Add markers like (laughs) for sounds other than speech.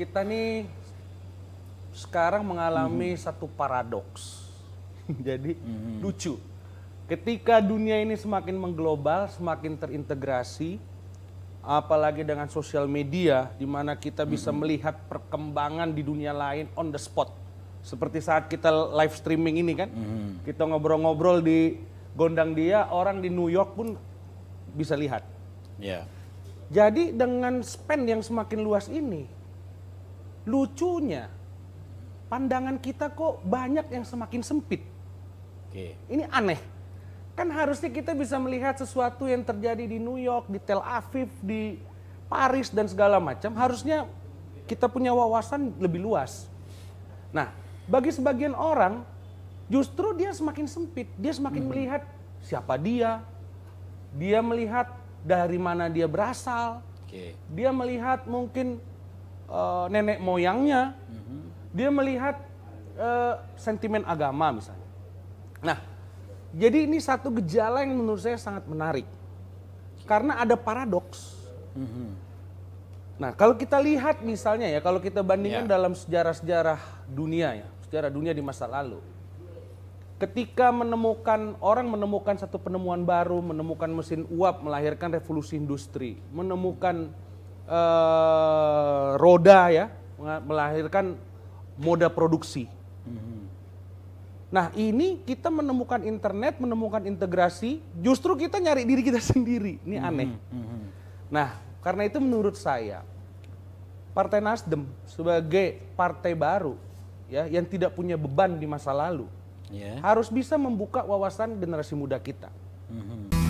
kita nih sekarang mengalami hmm. satu paradoks. (laughs) Jadi hmm. lucu. Ketika dunia ini semakin mengglobal, semakin terintegrasi, apalagi dengan sosial media di mana kita bisa hmm. melihat perkembangan di dunia lain on the spot. Seperti saat kita live streaming ini kan. Hmm. Kita ngobrol-ngobrol di gondang dia, orang di New York pun bisa lihat. Yeah. Jadi dengan spend yang semakin luas ini, lucunya pandangan kita kok banyak yang semakin sempit. Oke. Ini aneh. Kan harusnya kita bisa melihat sesuatu yang terjadi di New York, di Tel Aviv, di Paris dan segala macam. Harusnya kita punya wawasan lebih luas. Nah, bagi sebagian orang justru dia semakin sempit, dia semakin hmm. melihat siapa dia, dia melihat dari mana dia berasal, okay. dia melihat mungkin uh, nenek moyangnya, mhm. dia melihat uh, sentimen agama misalnya. Nah, jadi ini satu gejala yang menurut saya sangat menarik karena ada paradoks. Mhm. Nah, kalau kita lihat misalnya ya, kalau kita bandingkan yeah. dalam sejarah-sejarah dunia ya, sejarah dunia di masa lalu, ketika menemukan orang menemukan satu penemuan baru, menemukan mesin uap, melahirkan revolusi industri, menemukan uh, roda ya melahirkan moda produksi. Nah ini kita menemukan internet, menemukan integrasi, justru kita nyari diri kita (laughs) sendiri. Ini hmm, aneh. Hmm. Nah karena itu menurut saya Partai Nasdem sebagai partai baru ya yang tidak punya beban di masa lalu yeah. harus bisa membuka wawasan generasi muda kita. Mm -hmm.